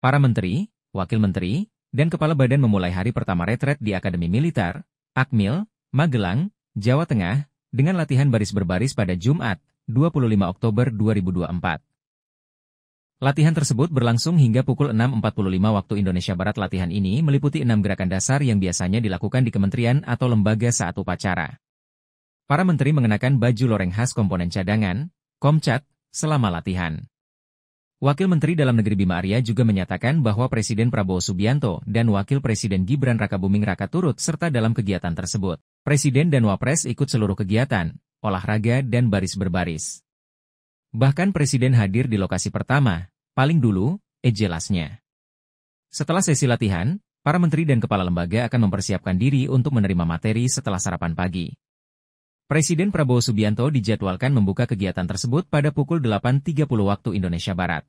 Para menteri, wakil menteri, dan kepala badan memulai hari pertama retret di Akademi Militer, Akmil, Magelang, Jawa Tengah, dengan latihan baris berbaris pada Jumat, 25 Oktober 2024. Latihan tersebut berlangsung hingga pukul 6.45 waktu Indonesia Barat. Latihan ini meliputi enam gerakan dasar yang biasanya dilakukan di kementerian atau lembaga saat upacara. Para menteri mengenakan baju loreng khas komponen cadangan, Komcat, selama latihan. Wakil Menteri Dalam Negeri Bima Arya juga menyatakan bahwa Presiden Prabowo Subianto dan Wakil Presiden Gibran Rakabuming Raka turut serta dalam kegiatan tersebut. Presiden dan Wapres ikut seluruh kegiatan, olahraga dan baris berbaris. Bahkan Presiden hadir di lokasi pertama, paling dulu, ejelasnya. Eh, setelah sesi latihan, para menteri dan kepala lembaga akan mempersiapkan diri untuk menerima materi setelah sarapan pagi. Presiden Prabowo Subianto dijadwalkan membuka kegiatan tersebut pada pukul 8.30 waktu Indonesia Barat.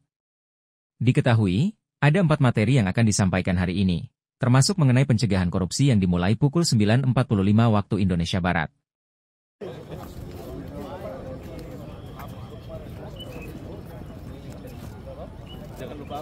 Diketahui, ada empat materi yang akan disampaikan hari ini, termasuk mengenai pencegahan korupsi yang dimulai pukul 9.45 waktu Indonesia Barat. Jangan lupa